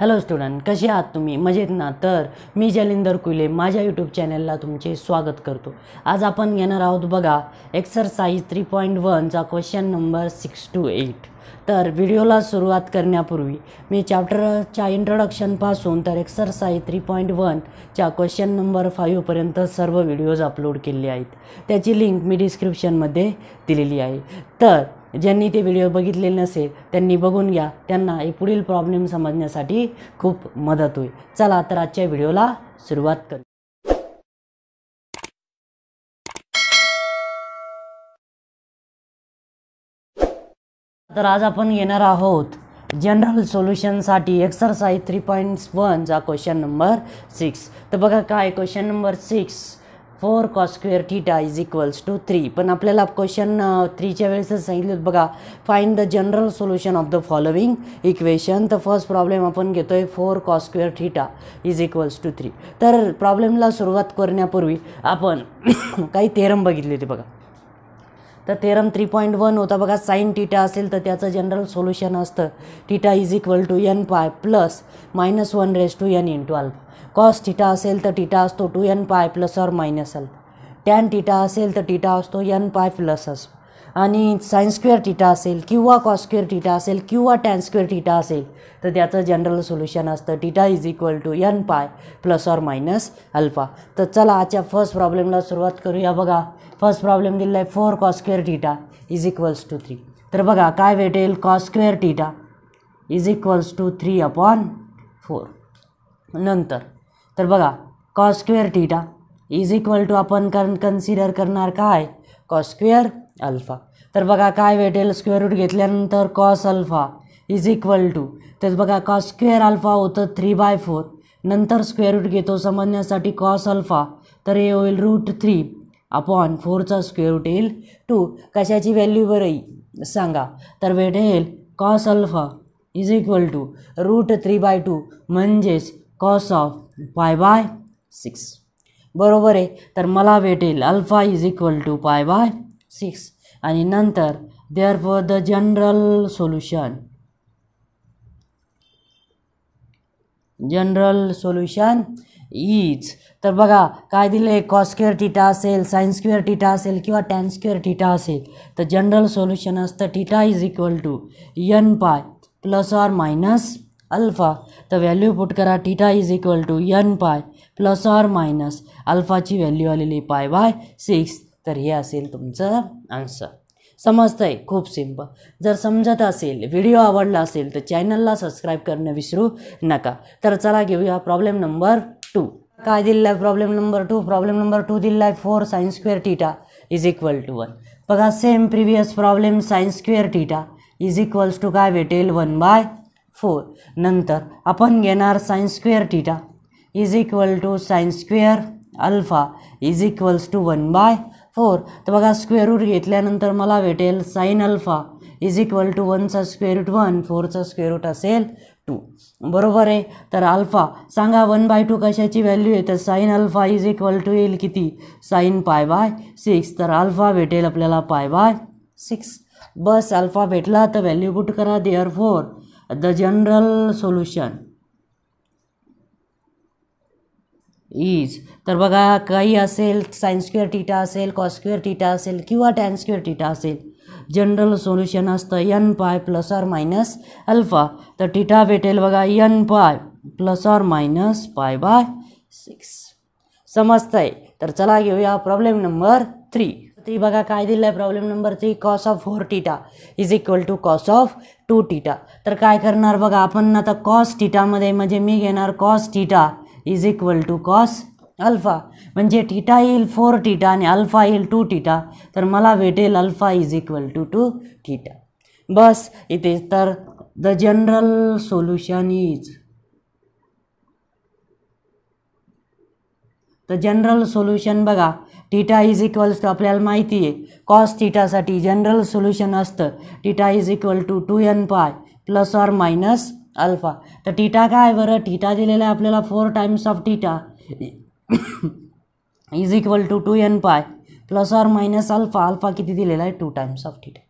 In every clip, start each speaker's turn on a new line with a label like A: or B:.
A: hello student कसे आहात तुम्ही मजेत ना तर मी जलिंदर कुले माझ्या यूट्यूब चॅनलला तुमचे स्वागत करतो आज आपण घेणार आहोत बघा एक्सरसाइज थ्री पॉईंट वनचा question number six two eight तर व्हिडिओला सुरुवात करण्यापूर्वी मी चॅप्टरच्या इंट्रोडक्शनपासून तर एक्सरसाइज थ्री पॉईंट वनच्या क्वेश्चन नंबर फाईव्हपर्यंत सर्व व्हिडिओज अपलोड केले आहेत त्याची लिंक मी डिस्क्रिप्शनमध्ये दिलेली आहे तर ज्यांनी ते व्हिडिओ बघितले नसेल त्यांनी बघून घ्या त्यांना हे पुढील प्रॉब्लेम समजण्यासाठी खूप मदत होईल चला तर आजच्या व्हिडिओला सुरुवात करू तर आज आपण येणार आहोत जनरल सोल्युशनसाठी एक्सरसाइज थ्री पॉईंट वनचा क्वेश्चन नंबर सिक्स तर बघा काय question number six four cos square theta is equals to three पण आपल्याला क्वेश्चन थ्रीच्या वेळेस सांगितलं बघा find the general solution of the following equation तर फर्स्ट प्रॉब्लेम आपण घेतो आहे four cos square theta is equals to three तर प्रॉब्लेमला सुरुवात करण्यापूर्वी आपण काही थेरम बघितले होते बघा तर थेरम थ्री पॉईंट वन होता बघा साईन टीटा असेल तर त्याचं जनरल सोल्युशन असतं theta is equal to n pi plus minus one raise to n into alpha cos theta असेल तर टीटा असतो two n pi plus or minus alpha tan theta असेल तर टीटा असतो एन पाय प्लस अस आणि science square theta असेल किंवा square theta असेल किंवा टॅन स्क्वेअर टीटा असेल तर त्याचं जनरल सोल्युशन असतं theta is equal to n pi plus or minus alpha तर चला आजच्या फर्स्ट प्रॉब्लेमला सुरुवात करूया बघा फर्स्ट प्रॉब्लेम दिलेला आहे four square theta is equals to three तर बघा काय भेटेल square theta is equals to three upon four नंतर तर बघा cos square theta is equal to आपण कारण कन्सिडर करणार काय कॉस स्क्वेअर अल्फा तर बघा काय भेटेल स्क्वेअर रूट घेतल्यानंतर cos alpha is equal to तर बघा कॉस स्क्वेअर अल्फा होतं थ्री बाय फोर नंतर स्क्वेअर रूट घेतो समजण्यासाठी कॉस अल्फा तर हे होईल रूट थ्री अपॉन फोरचा स्क्वेअर रूट येईल टू कशाची व्हॅल्यू बरं सांगा तर भेटेल cos alpha is equal to root three by two म्हणजेच cos of pi by six बरोबर आहे तर मला भेटेल अल्फा इज इक्वल टू पाय बाय सिक्स आणि नंतर therefore the general solution general solution is तर बघा काय दिलं आहे स्क्वेअर टीटा असेल सायन्स स्क्वेअर टीटा असेल किंवा टॅन स्क्वेअर टीटा असेल तर जनरल सोल्युशन असतं theta is equal to n pi plus or minus alpha तर व्हॅल्यू पुट करा theta is equal to n pi plus or minus अल्फाची value आलेली पाय बाय सिक्स तर हे असेल तुमचं आन्सर समजतं आहे खूप सिम्पल जर समजत असेल व्हिडिओ आवडला असेल तर चॅनलला सबस्क्राईब करणं विसरू नका तर चला घेऊया प्रॉब्लेम नंबर टू काय दिलेला आहे problem number two problem number two दिलेला आहे four sines square theta is equal to one बघा same previous problem sines square theta is equals to काय भेटेल वन बाय फोर नंतर आपण घेणार sine square theta is equal to sine square alpha is equals to one by four तर बघा square root घेतल्यानंतर मला भेटेल sine alpha is equal to वनचा स्क्वेअर रूट वन फोरचा स्क्वेअर रूट असेल टू बरोबर आहे तर अल्फा सांगा वन बाय टू कशाची व्हॅल्यू आहे तर sine alpha is equal to येईल किती साईन पाय बाय सिक्स तर अल्फा भेटेल आपल्याला पाय बाय सिक्स बस अल्फा भेटला तर व्हॅल्यू पुट करा therefore the general solution is तर बघा काही असेल सायन्स स्क्वेअर टीटा असेल कॉस्क्वेअर टीटा असेल किंवा टॅन स्क्वेअर टीटा असेल जनरल सोल्युशन असतं n pi plus or minus alpha तर टीटा भेटेल बघा n pi plus or minus pi by six समजतंय तर चला घेऊया प्रॉब्लेम नंबर थ्री ती बघा काय दिलं आहे problem number three cos of four theta is equal to cos of two theta तर काय करणार बघा आपण आता कॉस टिटामध्ये म्हणजे मी घेणार cos theta is equal to cos alpha म्हणजे टीटा येईल फोर टीटा आणि अल्फा येईल टू टीटा तर मला भेटेल alpha is equal to two theta बस इथे तर द जनरल सोल्युशन इज तर जनरल सोल्युशन बघा टीटा इज इक्वल्स टू आपल्याला माहिती आहे कॉस टीटासाठी जनरल सोल्युशन असतं theta is equal to two n pi plus or minus alpha तर टीटा काय बरं टीटा दिलेला आहे आपल्याला four times of theta is equal to two n pi plus or minus alpha alpha किती दिलेला आहे टू टाइम्स ऑफ टीटा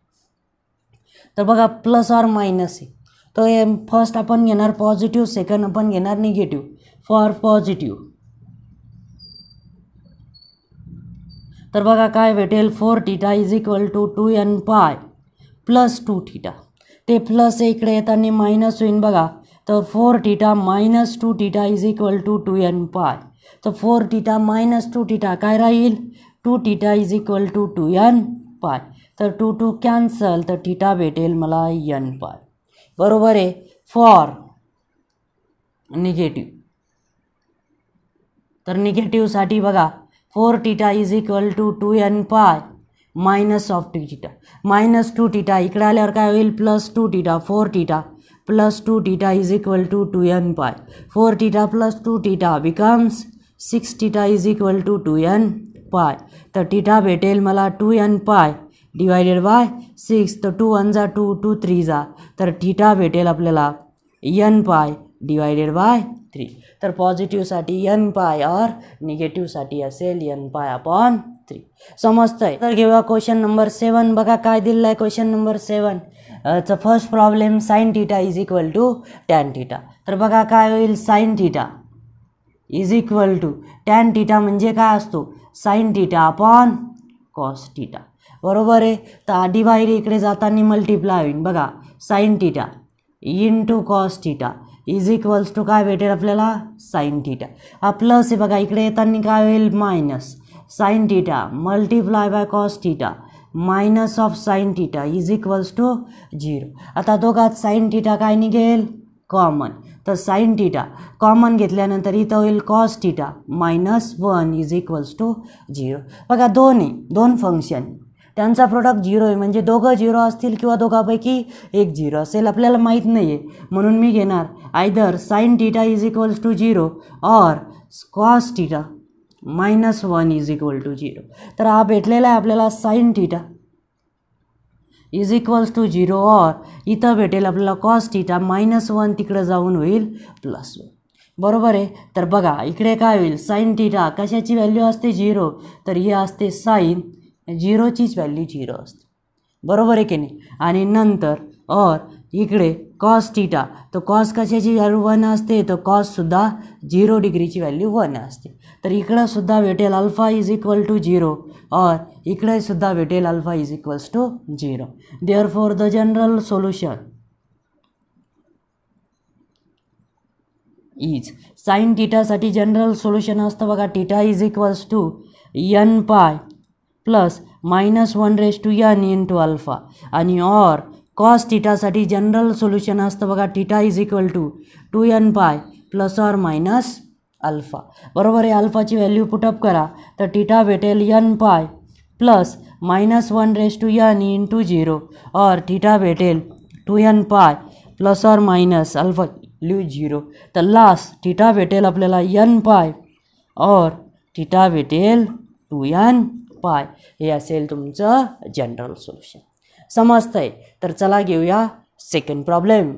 A: तर बघा प्लस ऑर मायनस आहे तर फर्स्ट आपण घेणार पॉझिटिव्ह सेकंड आपण घेणार निगेटिव्ह फॉर पॉझिटिव्ह तर बघा काय भेटेल four theta is equal to two n pi plus two theta ते प्लस इकडे येताना मायनस होईन बघा तर four theta minus two theta is equal to two n pi तर four theta minus two theta काय राहील two theta is equal to two n pi तर टू टू कॅन्सल तर टीटा भेटेल मला एन पाय बरोबर आहे फॉर निगेटिव्ह तर निगेटिव्हसाठी बघा four theta is equal to two n pi minus of two theta minus two theta इकडे आल्यावर काय होईल plus two theta four theta plus two theta is equal to two n pi four theta plus two theta becomes six theta is equal to two n pi तर theta भेटेल मला two n pi divided by six तर two one जा two two three जा तर theta भेटेल आपल्याला N pi divided bye three तर पॉझिटिव्हसाठी यन पाय और निगेटिव्हसाठी असेल यन पाय अपॉन थ्री समजतंय तर घेऊया क्वेश्चन नंबर सेवन बघा काय दिलेलं आहे क्वेश्चन नंबर सेवन च first problem sine theta is equal to tan theta तर बघा काय होईल sine theta is equal to tan theta म्हणजे काय असतो sine theta upon cos theta बरोबर आहे तर आधी बाहेर इकडे जाताना मल्टिप्लाय होईन बघा sine theta in to cos theta is equals to काय भेटेल आपल्याला साईन थिटा हा प्लस आहे बघा इकडे येताना काय होईल minus sine theta multiply by cos theta minus of sine theta is equals to zero आता दोघात साईन थिटा काय निघेल कॉमन तर साईन टिटा कॉमन घेतल्यानंतर इथं होईल cos theta minus one is equals to zero बघा दोन आहे दोन फंक्शन त्यांचा प्रोडक्ट झिरो आहे म्हणजे दोघं झिरो असतील किंवा दोघापैकी एक झिरो असेल आपल्याला माहीत नाही आहे म्हणून मी घेणार either sine theta is equals to zero or cos theta minus one is equal to zero तर हा भेटलेला आहे आपल्याला sine theta is equals to zero or इथं भेटेल आपल्याला कॉस टीटा मायनस वन तिकडं जाऊन होईल प्लस वन बरोबर आहे तर बघा इकडे काय होईल साईन टीटा कशाची व्हॅल्यू असते झिरो तर ही असते साईन झिरोचीच व्हॅल्यू झिरो असते बरोबर आहे की नाही आणि नंतर और इकडे कॉस टीटा तर कॉस कशाची व्हॅल्यू वन असते तर कॉससुद्धा झिरो डिग्रीची व्हॅल्यू वन असते तर सुद्धा भेटेल alpha is equal to zero or सुद्धा भेटेल alpha is equals to zero therefore the general solution is sine टीटासाठी जनरल सोल्युशन असतं बघा theta is equals to n pi plus minus one raise to n into alpha आणि or cos टिटासाठी general solution असतं बघा theta is equal to two n pi plus or minus alpha बरोबर आहे अल्फाची value put up करा तर theta भेटेल n pi plus minus one raise to n into zero or theta भेटेल two n pi plus or minus alpha ल्यू zero तर last theta भेटेल आपल्याला यन पाय ऑर टीटा भेटेल टू एन पाय हे असेल तुमचं जनरल सोल्युशन आहे तर चला घेऊया second problem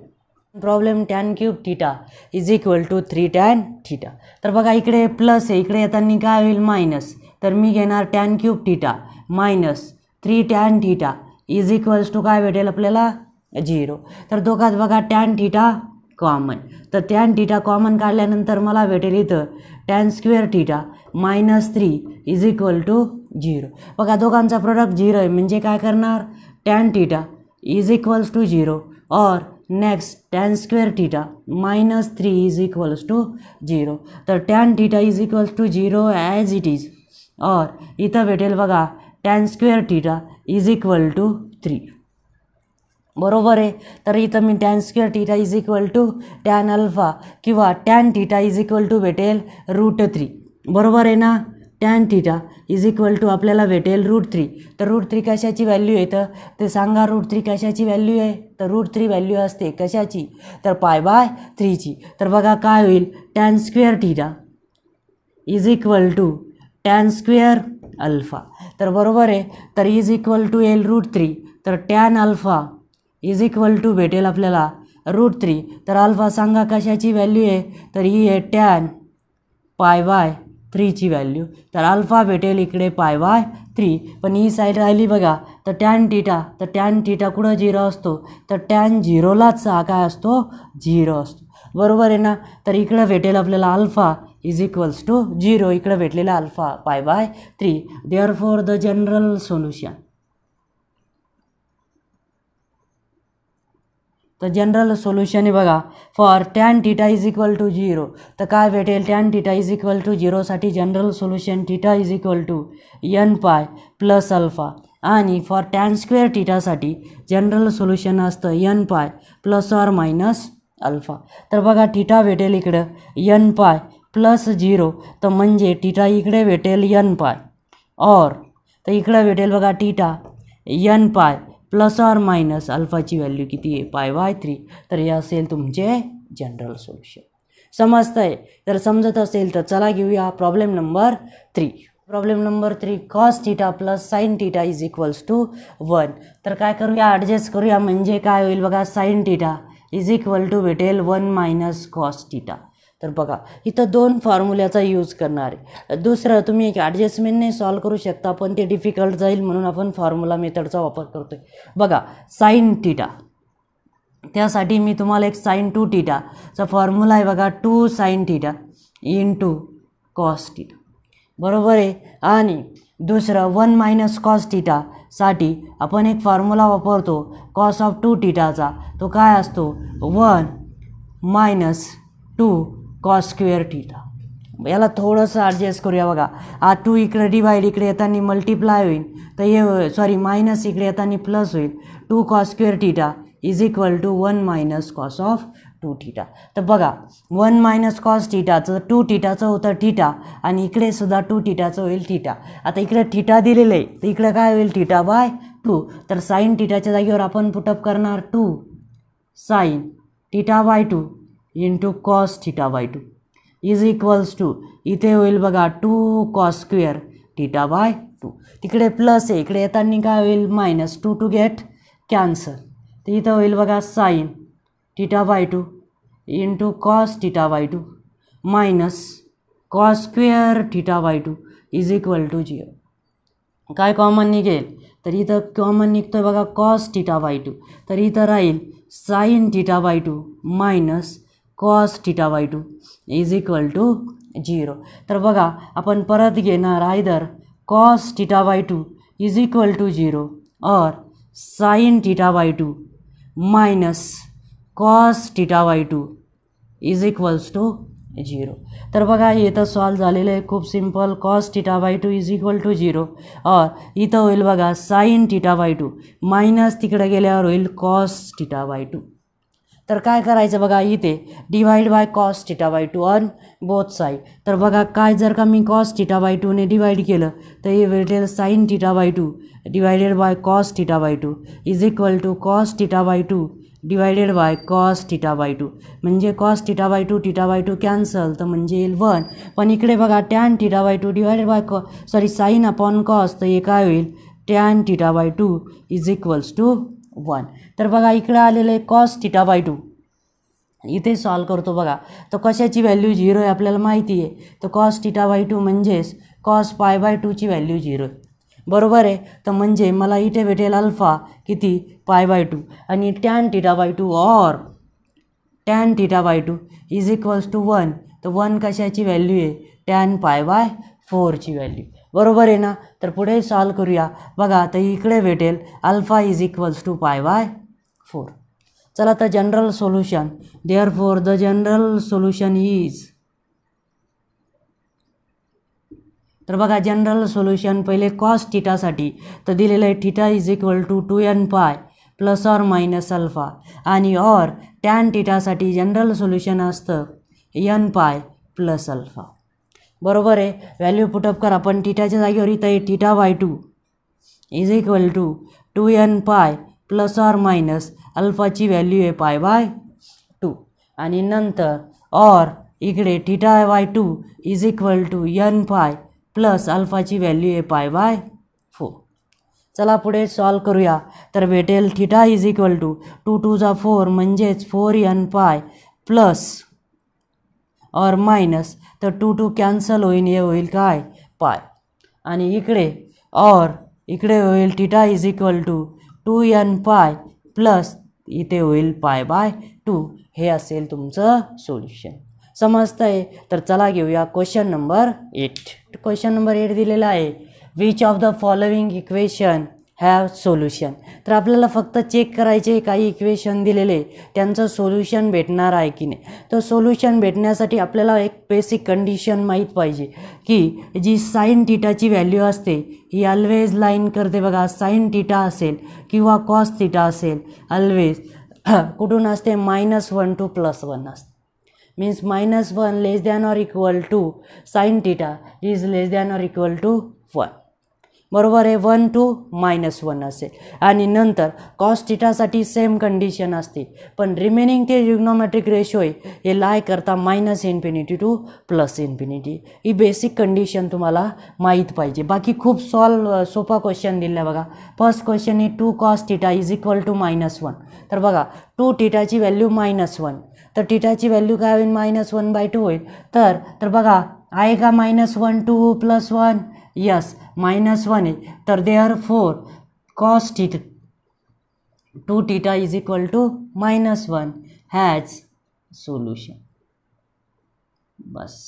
A: problem tan cube theta is equal to three tan theta तर बघा इकडे प्लस आहे इकडे येताना काय होईल मायनस तर मी घेणार tan cube theta minus three tan theta is equals to काय भेटेल आपल्याला झिरो तर दोघात बघा टॅन थिटा कॉमन तर टॅन थिटा कॉमन काढल्यानंतर मला भेटेल इथं tan square theta minus three is equal to zero बघा दोघांचा प्रोडक्ट झिरो आहे म्हणजे काय करणार tan theta is equals to zero or next tan square theta minus three is equals to zero तर tan theta is equals to zero as it is or इथं भेटेल बघा tan square theta is equal to three बरोबर आहे तर इथं मी tan square theta is equal to tan alpha किंवा tan theta is equal to भेटेल रूट थ्री बरोबर आहे ना tan theta is equal to आपल्याला भेटेल रूट थ्री तर रूट थ्री कशाची व्हॅल्यू आहे तर ते सांगा रूट थ्री कशाची व्हॅल्यू आहे तर रूट थ्री व्हॅल्यू असते कशाची तर पाय बाय थ्रीची तर बघा काय होईल tan square theta is equal to tan square alpha तर बरोबर आहे तर is equal to L root three तर tan alpha is equal to भेटेल आपल्याला रूट थ्री तर अल्फा सांगा कशाची व्हॅल्यू आहे तर ही आहे टॅन पाय बाय थ्रीची व्हॅल्यू तर अल्फा भेटेल इकडे पाय वाय थ्री पण ही साईड राहिली बघा तर टॅन टीटा तर टॅन टीटा कुठं झिरो असतो तर टॅन झिरोलाच हा काय असतो झिरो असतो बरोबर आहे ना तर इकडं भेटेल आपल्याला alpha is equals to zero इकडं भेटलेला alpha pi by three therefore the general solution तर जनरल सोल्युशन आहे बघा for tan theta is equal to zero तर काय भेटेल tan theta is equal to झिरोसाठी general solution theta is equal to n pi plus alpha आणि for tan square टीटासाठी general solution असतं n pi plus or minus alpha तर बघा theta भेटेल इकडं यन पाय प्लस झिरो तर म्हणजे टीटा इकडे भेटेल यन पाय और तर इकडं भेटेल बघा theta n pi plus or minus अल्फाची व्हॅल्यू किती आहे पाय वाय थ्री तर हे असेल तुमचे जनरल सोल्युशन समजत आहे तर समजत असेल तर चला घेऊया problem number three problem number three cos theta plus sine theta is equals to one तर काय करूया ॲडजस्ट करूया म्हणजे काय होईल बघा sine theta is equal to भेटेल वन मायनस कॉस टीटा तर बघा इथं दोन फॉर्म्युल्याचा यूज करणार आहे दुसरं तुम्ही एक ॲडजस्टमेंटने सॉल्व करू शकता पण ते डिफिकल्ट जाईल म्हणून आपण फॉर्म्युला मेथडचा वापर करतो आहे बघा साईन टीटा त्यासाठी मी तुम्हाला एक साईन टू टीटाचा फॉर्म्युला आहे बघा two sine theta in to cos theta बरोबर आहे आणि दुसरं वन मायनस कॉस टीटासाठी आपण एक फॉर्म्युला वापरतो कॉस ऑफ टू टीटाचा तो काय असतो one minus two cos square theta याला थोडंसं ॲडजस्ट करूया बघा आ टू इकडे डिवाईड इकडे येताना मल्टिप्लाय होईल तर हे सॉरी मायनस इकडे येताना प्लस होईल two cos square theta is equal to one minus cos of two theta तर बघा वन मायनस कॉस टीटाचं टू टीटाचं होतं टीटा आणि इकडे सुद्धा टू टीटाचं होईल थिटा आता इकडे थिटा दिलेलं आहे तर इकडे काय होईल टीटा बाय टू तर साईन टीटाच्या जागेवर आपण पुटअप करणार two sine theta by two into cos theta by two is equals to इथे होईल बघा two cos square theta by two तिकडे प्लस आहे इकडे येताना काय होईल minus two two get cancel तर इथं होईल बघा sine theta by two into cos theta by two minus cos square theta by two is equal to zero काय कॉमन निघेल तर इथं कॉमन निघतो आहे बघा कॉस थिटा बाय टू तर इथं राहील sine theta by two minus cos theta by two is equal to zero तर बघा आपण परत घेणार either cos theta by two is equal to zero or sine theta by two minus cos theta by two is equals to zero तर बघा इथं solve झालेलं आहे खूप simple cos theta by two is equal to zero or इथं होईल बघा sine theta by two minus तिकडे गेल्यावर होईल कॉस टीटा वाय टू तर काय करायचं बघा इथे divide by cos theta by two on both side तर बघा काय जर का मी कॉस्ट थिटा बाय टूने डिवाईड केलं तर हे भेटेल sine theta by two divided by cos theta by two is equal to cos theta by two divided by cos theta by two म्हणजे cos theta by two theta by two cancel तर म्हणजे येईल one पण इकडे बघा tan theta by two divided by cos sorry sine upon cos तर हे काय होईल tan theta by two is equals to one तर बघा इकडे आलेलं आहे कॉस टीटा बाय टू इथे सॉल्व करतो बघा तर कशाची व्हॅल्यू झिरो आहे आपल्याला माहिती आहे तर कॉस टीटा बाय टू म्हणजेच कॉस पाय बाय टूची व्हॅल्यू झिरो आहे बरोबर आहे तर म्हणजे मला इथे भेटेल अल्फा किती पाय बाय टू आणि tan theta by two or tan theta by two is equals to one तर वन कशाची व्हॅल्यू आहे टॅन पाय बाय फोरची व्हॅल्यू बरोबर आहे ना तर पुढे सॉल्व करूया बघा आता इकडे भेटेल alpha is equals to pi by four चला तर general solution therefore the general solution is तर बघा जनरल सोल्युशन पहिले कॉस टिटासाठी तर दिलेलं आहे theta is equal to two n pi plus or minus alpha आणि ऑर टॅन टिटासाठी जनरल सोल्युशन असतं एन पाय प्लस अल्फा बरोबर आहे व्हॅल्यू पुटअप करा पण टीटाच्या जागेवर इथं आहे theta by two is equal to two n pi plus or minus अल्फाची व्हॅल्यू आहे पाय बाय टू आणि नंतर ऑर इकडे theta by two is equal to n pi plus अल्फाची व्हॅल्यू आहे पाय बाय फोर चला पुढे सॉल्व करूया तर भेटेल theta is equal to two टूचा फोर म्हणजेच four n pi plus or minus तर टू टू कॅन्सल होईल हे होईल काय पाय आणि इकडे और इकडे होईल theta is equal to two n pi plus इथे होईल पाय बाय टू हे असेल तुमचं सोल्युशन समजतं आहे तर चला घेऊया question number eight question number eight दिलेला आहे which of the following equation have solution तर आपल्याला फक्त चेक करायचे काही इक्वेशन दिलेले त्यांचं सोल्युशन भेटणार आहे की नाही तर सोल्युशन भेटण्यासाठी आपल्याला एक बेसिक कंडिशन माहीत पाहिजे की जी साईन टिटाची व्हॅल्यू असते ही ऑलवेज लाईन करते बघा साईन टिटा असेल किंवा कॉस टीटा असेल ऑलवेज कुठून असते minus one to plus one असते means minus one less than or equal to sine theta is less than or equal to one बरोबर आहे वन टू मायनस वन असेल आणि नंतर कॉस्टिटासाठी सेम कंडिशन असते पण रिमेनिंग ते रिग्नॉमॅट्रिक रेशो आहे हे लाय करता minus infinity to plus infinity ही बेसिक कंडिशन तुम्हाला माहीत पाहिजे बाकी खूप सॉल्व सोपा क्वेश्चन दिला बघा फर्स्ट क्वेश्चन आहे two cos theta is equal to minus one तर बघा टू टीटाची व्हॅल्यू मायनस वन तर टिटाची व्हॅल्यू काय होईल मायनस वन बाय टू होईल तर तर बघा आहे का minus one to plus one yes one आहे तर for cos theta two theta is equal to minus one has solution बस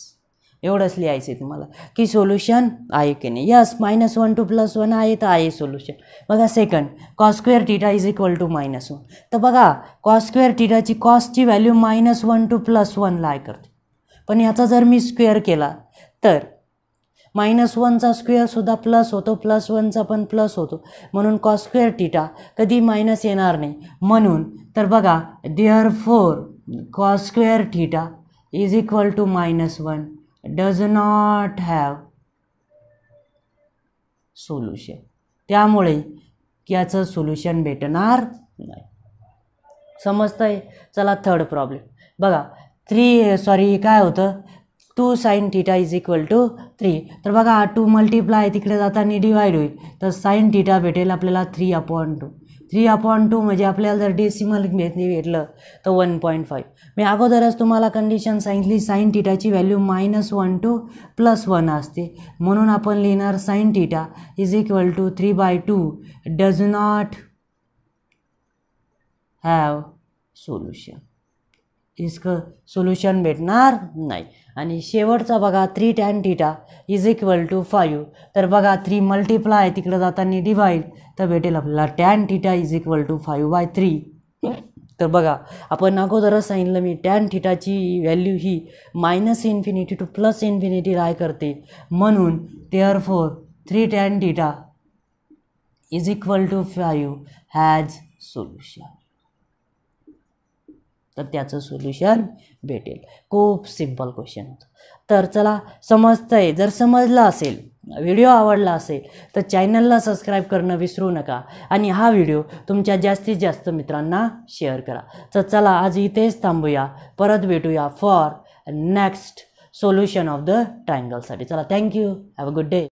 A: एवढंच लिहायचं आहे तुम्हाला की सोल्युशन आहे की नाही yes minus one to plus one आहे तर आहे सोल्युशन बघा second cos cos square theta is equal to minus one तर बघा कॉस्क्वेअर टीटाची कॉस्टची value minus one to plus वनला आहे करते पण याचा जर मी स्क्वेअर केला तर मायनस वनचा स्क्वेअरसुद्धा प्लस होतो प्लस वनचा पण प्लस होतो म्हणून कॉस्क्वेअर स्क्वेअर कधी मायनस येणार नाही म्हणून तर बघा therefore cos square square is equal to minus one does not have solution त्यामुळे याचं सोल्युशन भेटणार नाही समजतंय चला थर्ड प्रॉब्लेम बघा थ्री सॉरी काय होतं two sine theta is equal to three तर बघा टू मल्टिप्लाय तिकडे जाताना डिवाईड होईल तर साईन थिटा भेटेल आपल्याला three upon two three upon two म्हणजे आपल्याला जर डेसिमल घेतली भेटलं तर वन पॉईंट फाईव्ह मी अगोदरच तुम्हाला कंडिशन सांगितली साईन टीटाची value minus one to plus one असते म्हणून आपण लिहिणार sine theta is equal to three by two does not have solution इसकं सोल्युशन भेटणार नाही आणि शेवटचा बघा three tan theta is equal to five तर बघा थ्री मल्टिप्लाय तिकडं जाताना डिवाईड तर भेटेल आपल्याला tan theta is equal to five by three तर बघा आपण अगोदरच सांगितलं मी टॅन थिटाची व्हॅल्यू ही minus infinity to plus infinity lie करते म्हणून therefore three tan theta is equal to five has solution तर त्याचं सोल्युशन भेटेल खूप सिम्पल क्वेश्चन होतं तर चला समजतंय जर समजलं असेल व्हिडिओ आवडला असेल तर चॅनलला सबस्क्राईब करणं विसरू नका आणि हा व्हिडिओ तुमच्या जास्तीत जास्त मित्रांना शेअर करा तर चला आज इथेच थांबूया परत भेटूया for next solution of the ट्रायंगलसाठी चला thank you have a good day